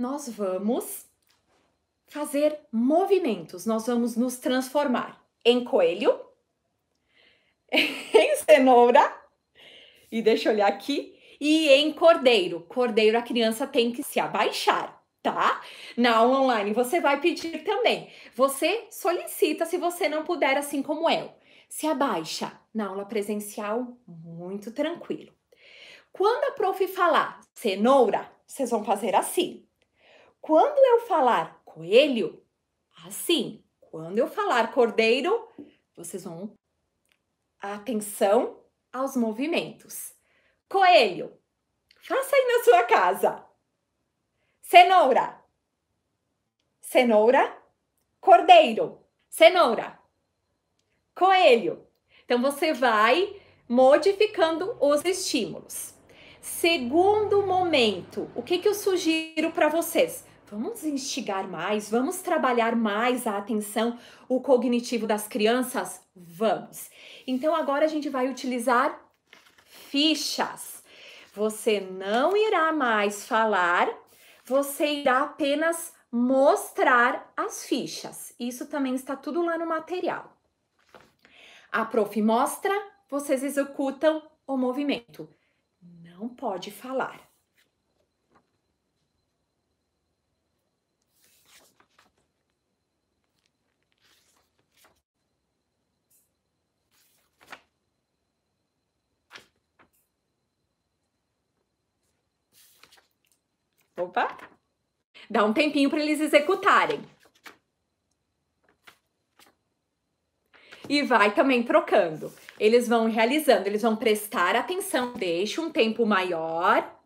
nós vamos fazer movimentos, nós vamos nos transformar em coelho, em cenoura, e deixa eu olhar aqui, e em cordeiro. Cordeiro a criança tem que se abaixar, tá? Na aula online você vai pedir também. Você solicita se você não puder, assim como eu. Se abaixa. Na aula presencial, muito tranquilo. Quando a prof falar cenoura, vocês vão fazer assim. Quando eu falar coelho, assim. Quando eu falar cordeiro, vocês vão atenção aos movimentos. Coelho, faça aí na sua casa. Cenoura, cenoura, cordeiro, cenoura, coelho. Então você vai modificando os estímulos. Segundo momento, o que, que eu sugiro para vocês? Vamos instigar mais, vamos trabalhar mais a atenção, o cognitivo das crianças? Vamos. Então agora a gente vai utilizar fichas. Você não irá mais falar, você irá apenas mostrar as fichas. Isso também está tudo lá no material. A prof mostra, vocês executam o movimento. Não pode falar. Opa! Dá um tempinho para eles executarem. E vai também trocando. Eles vão realizando, eles vão prestar atenção, deixa um tempo maior.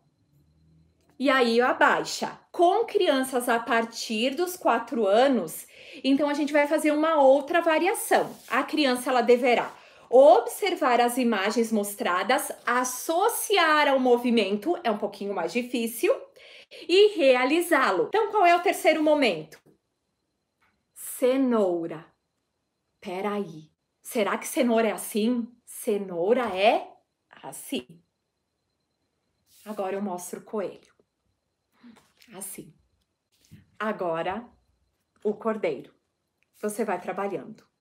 E aí abaixa. Com crianças a partir dos quatro anos, então a gente vai fazer uma outra variação. A criança ela deverá observar as imagens mostradas, associar ao movimento, é um pouquinho mais difícil, e realizá-lo. Então, qual é o terceiro momento? Cenoura. Peraí, será que cenoura é assim? Cenoura é assim. Agora eu mostro o coelho. Assim. Agora o cordeiro. Você vai trabalhando.